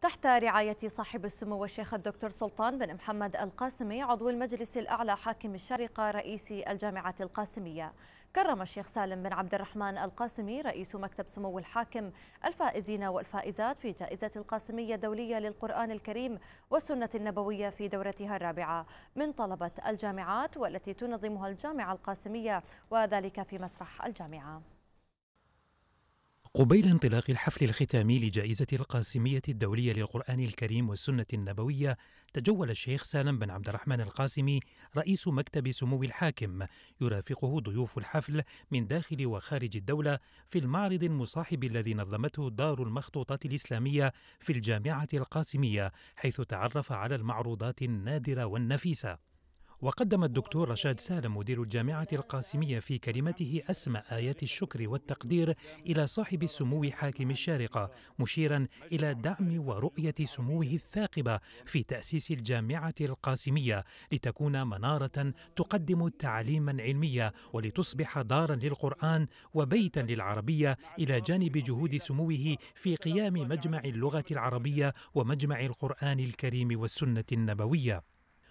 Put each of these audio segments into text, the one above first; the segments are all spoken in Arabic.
تحت رعاية صاحب السمو الشيخ الدكتور سلطان بن محمد القاسمي عضو المجلس الأعلى حاكم الشارقة رئيس الجامعة القاسمية كرم الشيخ سالم بن عبد الرحمن القاسمي رئيس مكتب سمو الحاكم الفائزين والفائزات في جائزة القاسمية الدولية للقرآن الكريم والسنة النبوية في دورتها الرابعة من طلبة الجامعات والتي تنظمها الجامعة القاسمية وذلك في مسرح الجامعة قبيل انطلاق الحفل الختامي لجائزة القاسمية الدولية للقرآن الكريم والسنة النبوية تجول الشيخ سالم بن عبد الرحمن القاسمي رئيس مكتب سمو الحاكم يرافقه ضيوف الحفل من داخل وخارج الدولة في المعرض المصاحب الذي نظمته دار المخطوطات الإسلامية في الجامعة القاسمية حيث تعرف على المعروضات النادرة والنفيسة وقدم الدكتور رشاد سالم مدير الجامعة القاسمية في كلمته أسمى آيات الشكر والتقدير إلى صاحب السمو حاكم الشارقة مشيرا إلى دعم ورؤية سموه الثاقبة في تأسيس الجامعة القاسمية لتكون منارة تقدم تعليما علميا ولتصبح دارا للقرآن وبيتا للعربية إلى جانب جهود سموه في قيام مجمع اللغة العربية ومجمع القرآن الكريم والسنة النبوية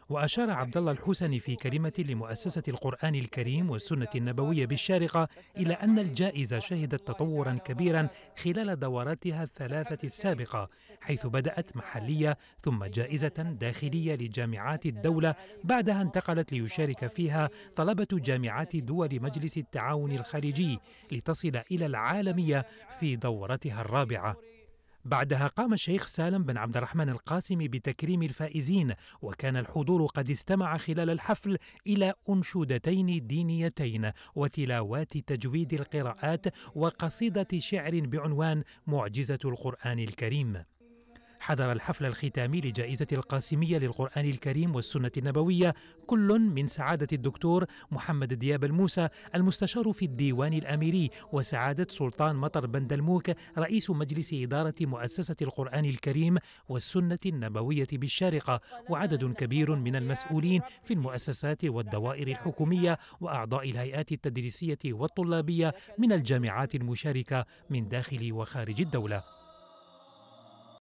وأشار عبد الله الحسني في كلمة لمؤسسة القرآن الكريم والسنة النبوية بالشارقة إلى أن الجائزة شهدت تطورا كبيرا خلال دوراتها الثلاثة السابقة حيث بدأت محلية ثم جائزة داخلية لجامعات الدولة بعدها انتقلت ليشارك فيها طلبة جامعات دول مجلس التعاون الخارجي لتصل إلى العالمية في دورتها الرابعة بعدها قام الشيخ سالم بن عبد الرحمن القاسمي بتكريم الفائزين وكان الحضور قد استمع خلال الحفل إلى أنشودتين دينيتين وتلاوات تجويد القراءات وقصيدة شعر بعنوان معجزة القرآن الكريم حضر الحفل الختامي لجائزة القاسمية للقرآن الكريم والسنة النبوية كل من سعادة الدكتور محمد دياب الموسى المستشار في الديوان الأميري وسعادة سلطان مطر بندلموك رئيس مجلس إدارة مؤسسة القرآن الكريم والسنة النبوية بالشارقة وعدد كبير من المسؤولين في المؤسسات والدوائر الحكومية وأعضاء الهيئات التدريسية والطلابية من الجامعات المشاركة من داخل وخارج الدولة